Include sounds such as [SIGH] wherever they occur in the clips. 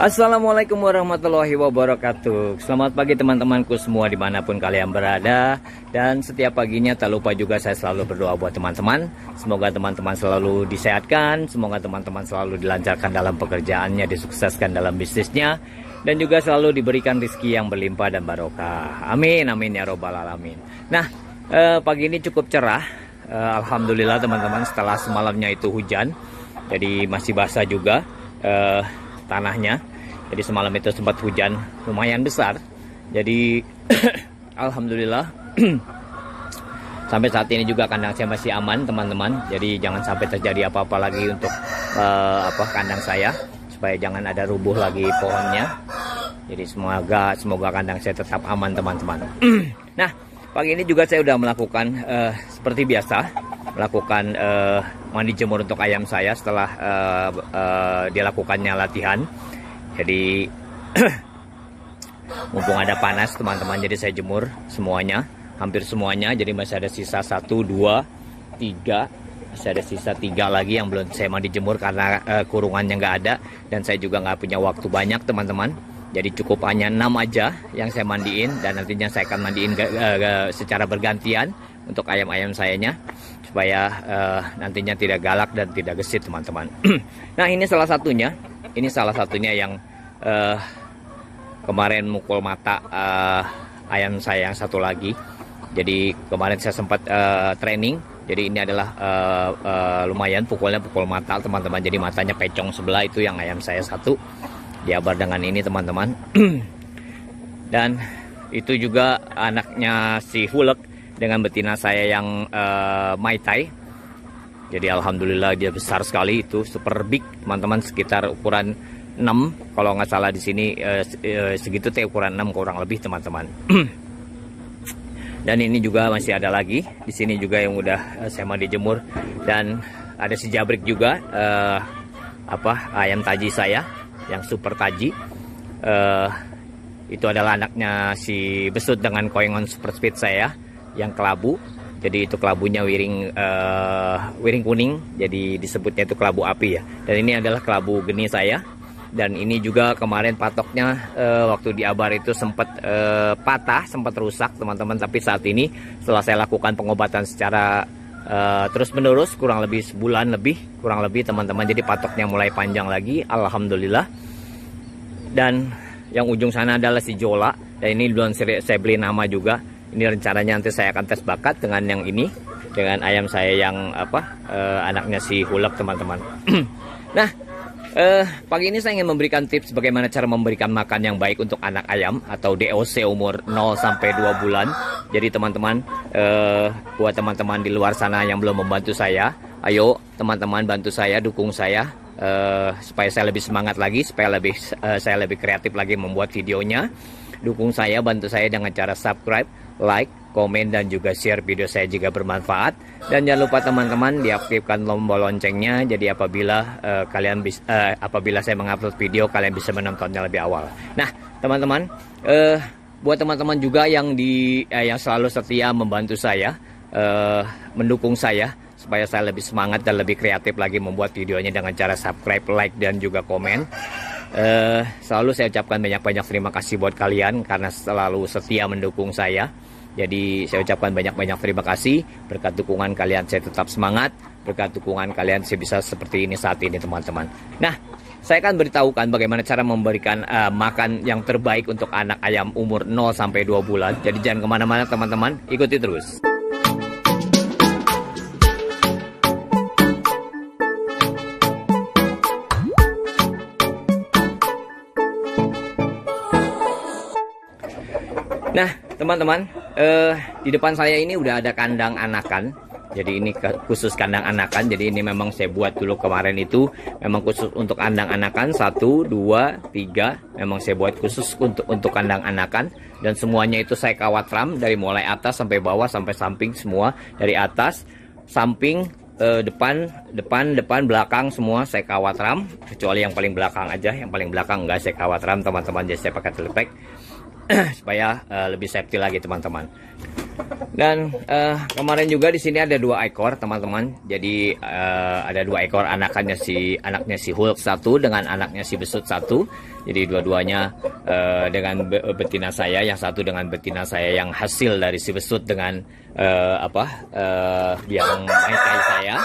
Assalamualaikum warahmatullahi wabarakatuh Selamat pagi teman-temanku semua dimanapun kalian berada Dan setiap paginya tak lupa juga saya selalu berdoa buat teman-teman Semoga teman-teman selalu disehatkan Semoga teman-teman selalu dilancarkan dalam pekerjaannya Disukseskan dalam bisnisnya Dan juga selalu diberikan rizki yang berlimpah dan barokah Amin, amin ya robbal alamin Nah, eh, pagi ini cukup cerah eh, Alhamdulillah teman-teman setelah semalamnya itu hujan Jadi masih basah juga eh, tanahnya jadi semalam itu sempat hujan lumayan besar jadi [COUGHS] alhamdulillah [COUGHS] sampai saat ini juga kandang saya masih aman teman-teman jadi jangan sampai terjadi apa-apa lagi untuk uh, apa kandang saya supaya jangan ada rubuh lagi pohonnya jadi semoga semoga kandang saya tetap aman teman-teman [COUGHS] nah pagi ini juga saya sudah melakukan uh, seperti biasa melakukan uh, mandi jemur untuk ayam saya setelah uh, uh, dilakukannya latihan jadi [CLEARS THROAT] mumpung ada panas teman-teman jadi saya jemur semuanya hampir semuanya jadi masih ada sisa satu dua tiga masih ada sisa tiga lagi yang belum saya mandi jemur karena uh, kurungannya nggak ada dan saya juga nggak punya waktu banyak teman-teman jadi cukup hanya enam aja yang saya mandiin dan nantinya saya akan mandiin uh, secara bergantian untuk ayam-ayam sayanya supaya uh, nantinya tidak galak dan tidak gesit teman-teman [CLEARS THROAT] nah ini salah satunya ini salah satunya yang uh, kemarin mukul mata uh, ayam saya yang satu lagi. Jadi kemarin saya sempat uh, training. Jadi ini adalah uh, uh, lumayan pukulnya pukul mata teman-teman. Jadi matanya pecong sebelah itu yang ayam saya satu. Diabar dengan ini teman-teman. [CLEARS THROAT] Dan itu juga anaknya si Hulek dengan betina saya yang uh, Mai Tai. Jadi alhamdulillah dia besar sekali itu super big teman-teman sekitar ukuran 6 kalau nggak salah di sini eh, eh, segitu teh ukuran 6 kurang lebih teman-teman [CLEARS THROAT] dan ini juga masih ada lagi di sini juga yang udah eh, saya mau dijemur dan ada si jabrik juga eh, apa ayam taji saya yang super taji eh, itu adalah anaknya si besut dengan koengon super speed saya yang kelabu jadi itu kelabunya wiring uh, wiring kuning jadi disebutnya itu kelabu api ya dan ini adalah kelabu geni saya dan ini juga kemarin patoknya e, waktu di abar itu sempat e, patah sempat rusak teman-teman tapi saat ini setelah saya lakukan pengobatan secara e, eh, terus menerus kurang lebih sebulan lebih kurang lebih teman-teman jadi patoknya mulai panjang lagi alhamdulillah dan yang ujung sana adalah si Jola dan ini belum saya beli nama juga ini rencananya nanti saya akan tes bakat dengan yang ini dengan ayam saya yang apa e, anaknya si Hulek teman-teman [CLEARS THROAT] nah Uh, pagi ini saya ingin memberikan tips bagaimana cara memberikan makan yang baik untuk anak ayam atau DOC umur 0 sampai 2 bulan. Jadi teman-teman, uh, buat teman-teman di luar sana yang belum membantu saya, ayo teman-teman bantu saya, dukung saya uh, supaya saya lebih semangat lagi, supaya lebih uh, saya lebih kreatif lagi membuat videonya. Dukung saya, bantu saya dengan cara subscribe, like, komen dan juga share video saya jika bermanfaat dan jangan lupa teman-teman diaktifkan tombol loncengnya jadi apabila uh, kalian bisa uh, eh, apabila saya mengupload video kalian bisa menontonnya lebih awal. Nah, teman-teman uh, buat teman-teman juga yang di uh, yang selalu setia membantu saya uh, mendukung saya supaya saya lebih semangat dan lebih kreatif lagi membuat videonya dengan cara subscribe, like dan juga komen. Uh, selalu saya ucapkan banyak-banyak terima kasih buat kalian karena selalu setia mendukung saya. Jadi saya ucapkan banyak-banyak terima kasih. Berkat dukungan kalian saya tetap semangat. Berkat dukungan kalian saya bisa seperti ini saat ini teman-teman. Nah, saya akan beritahukan bagaimana cara memberikan uh, makan yang terbaik untuk anak ayam umur 0 sampai 2 bulan. Jadi jangan kemana-mana teman-teman, ikuti terus. Nah, teman-teman, eh, di depan saya ini udah ada kandang anakan jadi ini khusus kandang anakan jadi ini memang saya buat dulu kemarin itu memang khusus untuk kandang anakan satu dua tiga memang saya buat khusus untuk untuk kandang anakan dan semuanya itu saya kawat ram dari mulai atas sampai bawah sampai samping semua dari atas samping eh, depan depan depan belakang semua saya kawat ram kecuali yang paling belakang aja yang paling belakang enggak saya kawat ram teman-teman jadi saya pakai telepek [CLEARS THROAT] supaya uh, lebih safety lagi teman-teman. Dan uh, kemarin juga di sini ada dua ekor teman-teman. Jadi uh, ada dua ekor anakannya si anaknya si Hulk satu dengan anaknya si Besut satu. Jadi dua-duanya uh, dengan be betina saya yang satu dengan betina saya yang hasil dari si Besut dengan uh, apa uh, yang saya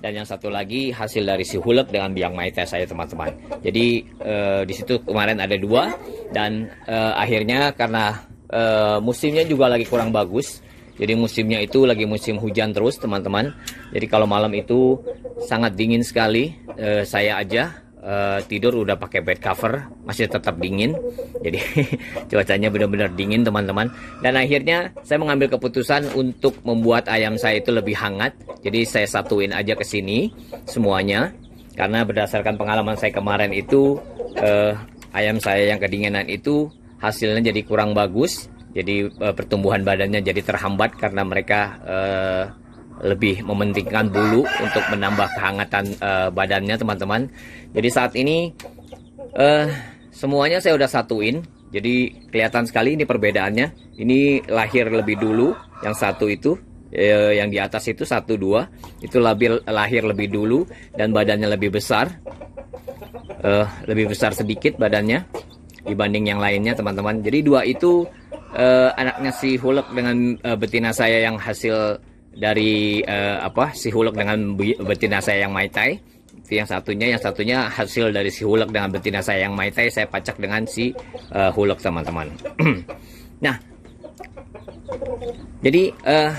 dan yang satu lagi hasil dari si Hulek dengan biang maite saya teman-teman. Jadi uh, di situ kemarin ada dua dan uh, akhirnya karena uh, musimnya juga lagi kurang bagus. Jadi musimnya itu lagi musim hujan terus teman-teman. Jadi kalau malam itu sangat dingin sekali. saya aja Eh, tidur udah pakai bed cover masih tetap dingin jadi [LAUGHS] cuacanya benar-benar dingin teman-teman dan akhirnya saya mengambil keputusan untuk membuat ayam saya itu lebih hangat jadi saya satuin aja ke sini semuanya karena berdasarkan pengalaman saya kemarin itu uh, ayam saya yang kedinginan itu hasilnya jadi kurang bagus jadi uh, pertumbuhan badannya jadi terhambat karena mereka uh, lebih mementingkan bulu untuk menambah kehangatan uh, badannya teman-teman. Jadi saat ini uh, semuanya saya udah satuin. Jadi kelihatan sekali ini perbedaannya. Ini lahir lebih dulu yang satu itu uh, yang di atas itu satu dua itu labil lahir lebih dulu dan badannya lebih besar uh, lebih besar sedikit badannya dibanding yang lainnya teman-teman jadi dua itu uh, anaknya si hulek dengan uh, betina saya yang hasil dari uh, apa si hulek dengan betina saya yang maitai itu yang satunya yang satunya hasil dari si hulek dengan betina saya yang maitai saya pacak dengan si uh, eh, hulek teman-teman [CLEARS THROAT] nah jadi uh,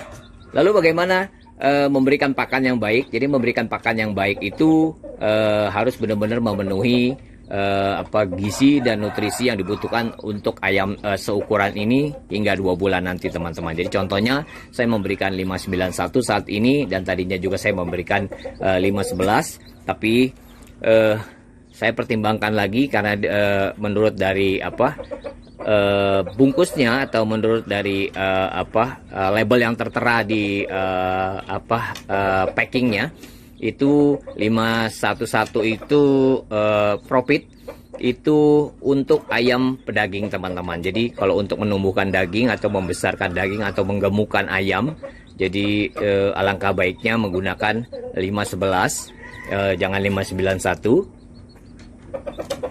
lalu bagaimana uh, memberikan pakan yang baik jadi memberikan pakan yang baik itu uh, harus benar-benar memenuhi uh, apa gizi dan nutrisi yang dibutuhkan untuk ayam uh, seukuran ini hingga dua bulan nanti teman-teman. Jadi contohnya saya memberikan 591 saat ini dan tadinya juga saya memberikan uh, eh, 511 tapi uh, saya pertimbangkan lagi karena uh, menurut dari apa uh, bungkusnya atau menurut dari uh, apa uh, label yang tertera di uh, apa uh, packingnya itu 511 itu uh, profit itu untuk ayam pedaging teman-teman. Jadi kalau untuk menumbuhkan daging atau membesarkan daging atau menggemukkan ayam, jadi uh, alangkah baiknya menggunakan 511 uh, eh, jangan 591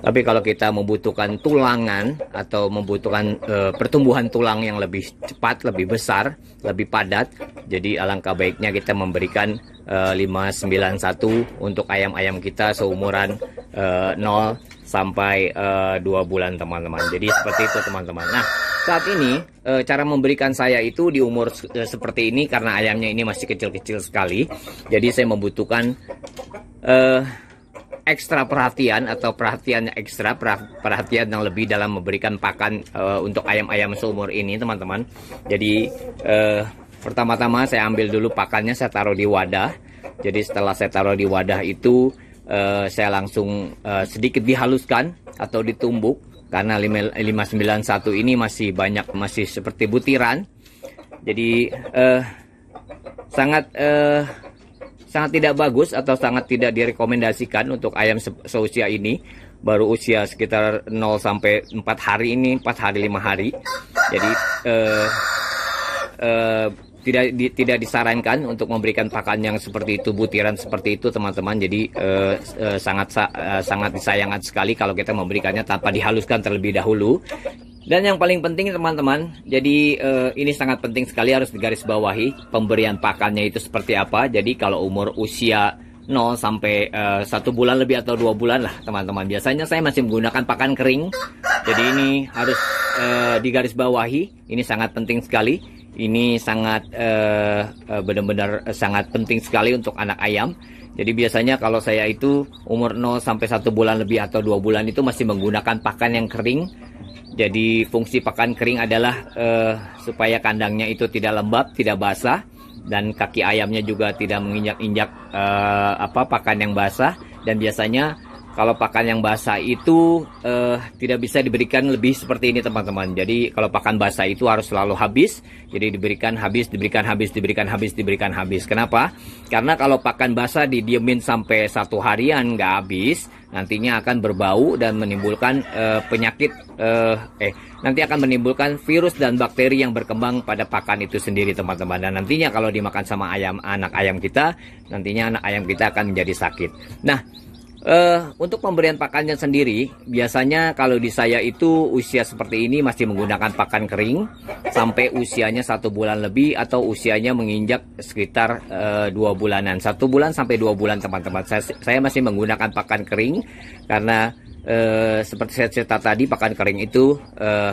tapi kalau kita membutuhkan tulangan atau membutuhkan e, pertumbuhan tulang yang lebih cepat, lebih besar, lebih padat, jadi alangkah baiknya kita memberikan e, eh, 591 untuk ayam-ayam kita seumuran e, eh, 0 sampai e, 2 bulan teman-teman. Jadi seperti itu teman-teman. Nah, saat ini e, cara memberikan saya itu di umur e, seperti ini karena ayamnya ini masih kecil-kecil sekali. Jadi saya membutuhkan eh ekstra perhatian atau perhatian ekstra perhatian yang lebih dalam memberikan pakan uh, untuk ayam-ayam seumur ini teman-teman jadi uh, pertama-tama saya ambil dulu pakannya saya taruh di wadah jadi setelah saya taruh di wadah itu uh, saya langsung uh, sedikit dihaluskan atau ditumbuk karena 591 ini masih banyak masih seperti butiran jadi uh, sangat uh, sangat tidak bagus atau sangat tidak direkomendasikan untuk ayam se seusia ini baru usia sekitar 0 sampai 4 hari ini 4 hari 5 hari jadi eh, eh, tidak di, tidak disarankan untuk memberikan pakan yang seperti itu butiran seperti itu teman-teman jadi eh, eh, sangat eh, sangat disayangkan sekali kalau kita memberikannya tanpa dihaluskan terlebih dahulu dan yang paling penting teman-teman, jadi eh, ini sangat penting sekali harus digarisbawahi pemberian pakannya itu seperti apa. Jadi kalau umur usia 0 sampai eh, 1 bulan lebih atau dua bulan lah teman-teman. Biasanya saya masih menggunakan pakan kering. Jadi ini harus eh, digarisbawahi. Ini sangat penting sekali. Ini sangat eh, eh, benar-benar sangat penting sekali untuk anak ayam. Jadi biasanya kalau saya itu umur 0 sampai 1 bulan lebih atau dua bulan itu masih menggunakan pakan yang kering jadi fungsi pakan kering adalah eh, supaya kandangnya itu tidak lembab, tidak basah dan kaki ayamnya juga tidak menginjak-injak eh, apa pakan yang basah dan biasanya kalau pakan yang basah itu eh, tidak bisa diberikan lebih seperti ini teman-teman. Jadi kalau pakan basah itu harus selalu habis. Jadi diberikan habis, diberikan habis, diberikan habis, diberikan habis. Kenapa? Karena kalau pakan basah didiemin sampai satu harian nggak habis, nantinya akan berbau dan menimbulkan eh, penyakit eh, eh nanti akan menimbulkan virus dan bakteri yang berkembang pada pakan itu sendiri teman-teman. Dan nantinya kalau dimakan sama ayam anak ayam kita, nantinya anak ayam kita akan menjadi sakit. Nah Uh, untuk pemberian pakannya sendiri, biasanya kalau di saya itu usia seperti ini masih menggunakan pakan kering sampai usianya satu bulan lebih atau usianya menginjak sekitar uh, dua bulanan, satu bulan sampai dua bulan teman-teman. Saya, saya masih menggunakan pakan kering karena uh, seperti saya cerita tadi pakan kering itu uh,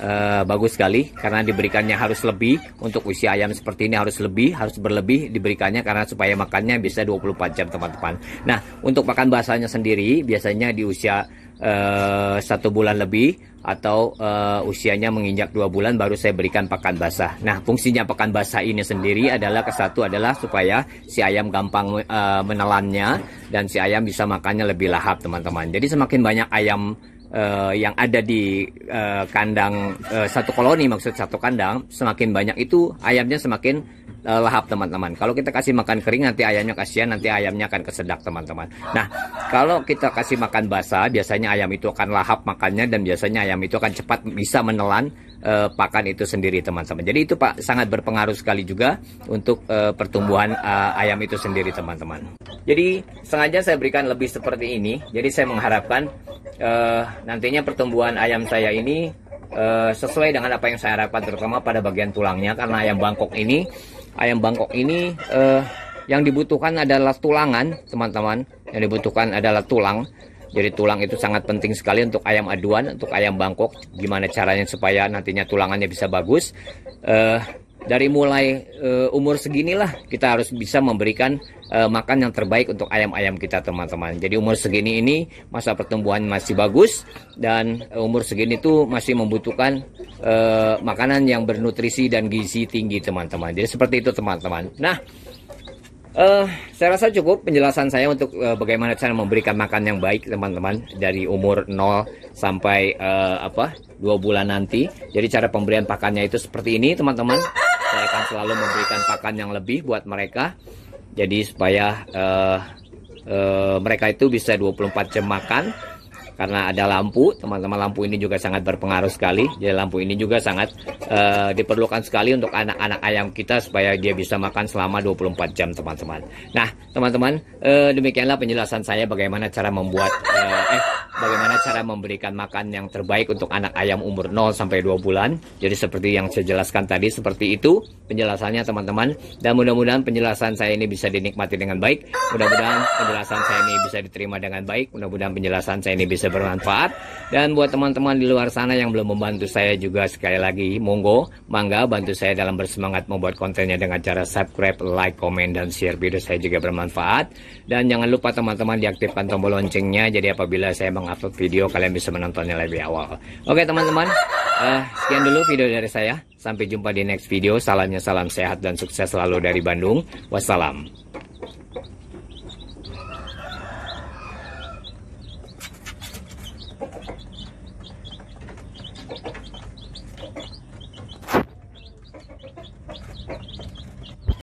uh, bagus sekali karena diberikannya harus lebih untuk usia ayam seperti ini harus lebih harus berlebih diberikannya karena supaya makannya bisa 24 jam teman-teman. Nah untuk pakan basahnya sendiri biasanya di usia uh, satu bulan lebih atau uh, usianya menginjak dua bulan baru saya berikan pakan basah. Nah fungsinya pakan basah ini sendiri adalah kesatu adalah supaya si ayam gampang uh, menelannya dan si ayam bisa makannya lebih lahap teman-teman. Jadi semakin banyak ayam uh, yang ada di uh, kandang uh, satu koloni maksud satu kandang semakin banyak itu ayamnya semakin Eh, lahap teman-teman. Kalau kita kasih makan kering nanti ayamnya kasihan, nanti ayamnya akan kesedak teman-teman. Nah, kalau kita kasih makan basah, biasanya ayam itu akan lahap makannya dan biasanya ayam itu akan cepat bisa menelan uh, pakan itu sendiri teman-teman. Jadi itu Pak sangat berpengaruh sekali juga untuk uh, pertumbuhan uh, ayam itu sendiri teman-teman. Jadi sengaja saya berikan lebih seperti ini. Jadi saya mengharapkan uh, nantinya pertumbuhan ayam saya ini sesuai dengan apa yang saya harapkan terutama pada bagian tulangnya karena ayam Bangkok ini ayam Bangkok ini eh, yang dibutuhkan adalah tulangan, teman-teman. Yang dibutuhkan adalah tulang. Jadi tulang itu sangat penting sekali untuk ayam aduan, untuk ayam Bangkok. Gimana caranya supaya nantinya tulangannya bisa bagus. Eh, dari mulai umur eh, umur seginilah kita harus bisa memberikan uh, makan yang terbaik untuk ayam-ayam kita teman-teman. Jadi umur segini ini masa pertumbuhan masih bagus dan eh, umur segini itu masih membutuhkan uh, makanan yang bernutrisi dan gizi tinggi teman-teman. Jadi seperti itu teman-teman. Nah, Uh, saya rasa cukup penjelasan saya untuk uh, bagaimana cara memberikan makan yang baik teman-teman dari umur 0 sampai uh, apa dua bulan nanti. Jadi cara pemberian pakannya itu seperti ini teman-teman. Saya akan selalu memberikan pakan yang lebih buat mereka jadi supaya uh, uh, mereka itu bisa 24 jam makan karena ada lampu teman-teman lampu ini juga sangat berpengaruh sekali jadi lampu ini juga sangat uh, diperlukan sekali untuk anak-anak ayam kita supaya dia bisa makan selama 24 jam teman-teman nah teman-teman uh, demikianlah penjelasan saya bagaimana cara membuat uh, eh bagaimana cara memberikan makan yang terbaik untuk anak ayam umur 0 sampai 2 bulan jadi seperti yang saya jelaskan tadi seperti itu penjelasannya teman-teman dan mudah-mudahan penjelasan saya ini bisa dinikmati dengan baik mudah-mudahan penjelasan saya ini bisa diterima dengan baik mudah-mudahan penjelasan saya ini bisa bisa bermanfaat. Dan buat teman-teman di luar sana yang belum membantu saya juga sekali lagi, monggo, mangga bantu saya dalam bersemangat membuat kontennya dengan cara subscribe, like, komen, dan share video saya juga bermanfaat. Dan jangan lupa teman-teman diaktifkan tombol loncengnya, jadi apabila saya mengupload video, kalian bisa menontonnya lebih awal. Oke teman-teman, uh, sekian dulu video dari saya. Sampai jumpa di next video. Salamnya salam sehat dan sukses selalu dari Bandung. Wassalam.